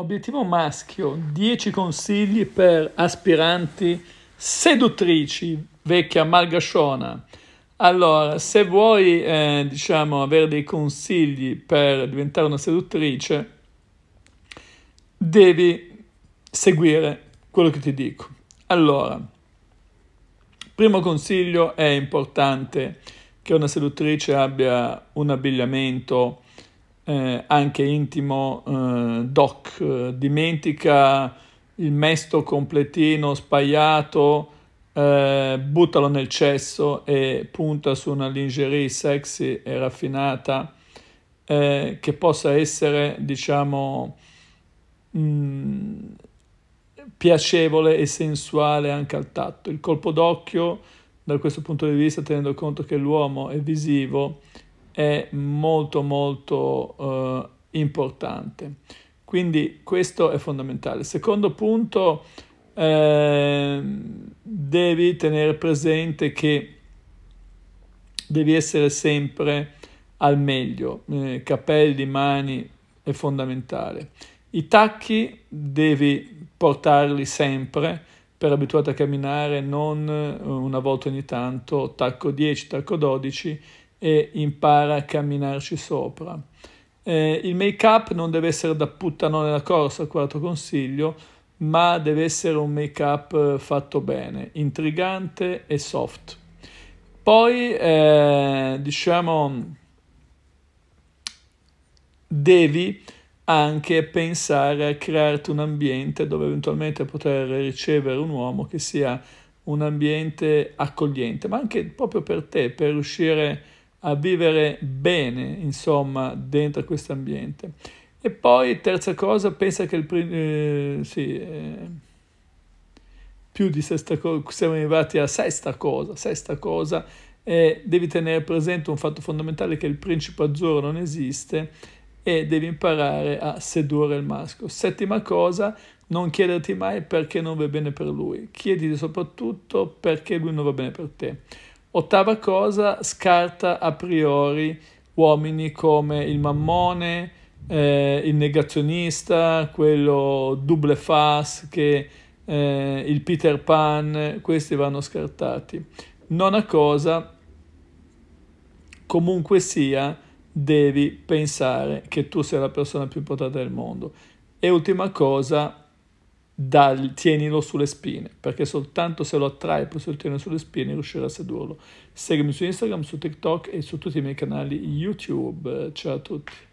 Obiettivo maschio, 10 consigli per aspiranti seduttrici, vecchia malgasciona. Allora, se vuoi, eh, diciamo, avere dei consigli per diventare una seduttrice, devi seguire quello che ti dico. Allora, primo consiglio è importante che una seduttrice abbia un abbigliamento eh, anche intimo eh, doc, eh, dimentica il mesto completino spaiato, eh, buttalo nel cesso e punta su una lingerie sexy e raffinata eh, che possa essere, diciamo, mh, mm, piacevole e sensuale anche al tatto. Il colpo d'occhio, da questo punto di vista, tenendo conto che l'uomo è visivo, è molto molto eh, importante. Quindi questo è fondamentale. Secondo punto, eh, devi tenere presente che devi essere sempre al meglio, eh, capelli, mani è fondamentale. I tacchi devi portarli sempre, per abituato a camminare non eh, una volta ogni tanto, tacco 10, tacco 12, e impara a camminarci sopra. Eh, il make-up non deve essere da puttano nella corsa, quarto consiglio, ma deve essere un make-up eh, fatto bene, intrigante e soft. Poi, eh, diciamo, devi anche pensare a crearti un ambiente dove eventualmente poter ricevere un uomo che sia un ambiente accogliente, ma anche proprio per te, per riuscire a a vivere bene, insomma, dentro questo ambiente. E poi, terza cosa, pensa che il primo... Eh, sì, eh, più di sesta cosa, siamo arrivati alla sesta cosa, sesta cosa eh, devi tenere presente un fatto fondamentale che il principe azzurro non esiste e devi imparare a sedurre il maschio. Settima cosa, non chiederti mai perché non va bene per lui, chiediti soprattutto perché lui non va bene per te. Ottava cosa, scarta a priori uomini come il mammone, eh, il negazionista, quello double face, che, eh, il Peter Pan, questi vanno scartati. Nona cosa, comunque sia, devi pensare che tu sei la persona più potata del mondo. E ultima cosa, dal, tienilo sulle spine, perché soltanto se lo attrai e poi se lo tieni sulle spine riuscirà a sedurlo. Seguimi su Instagram, su TikTok e su tutti i miei canali YouTube. Ciao a tutti.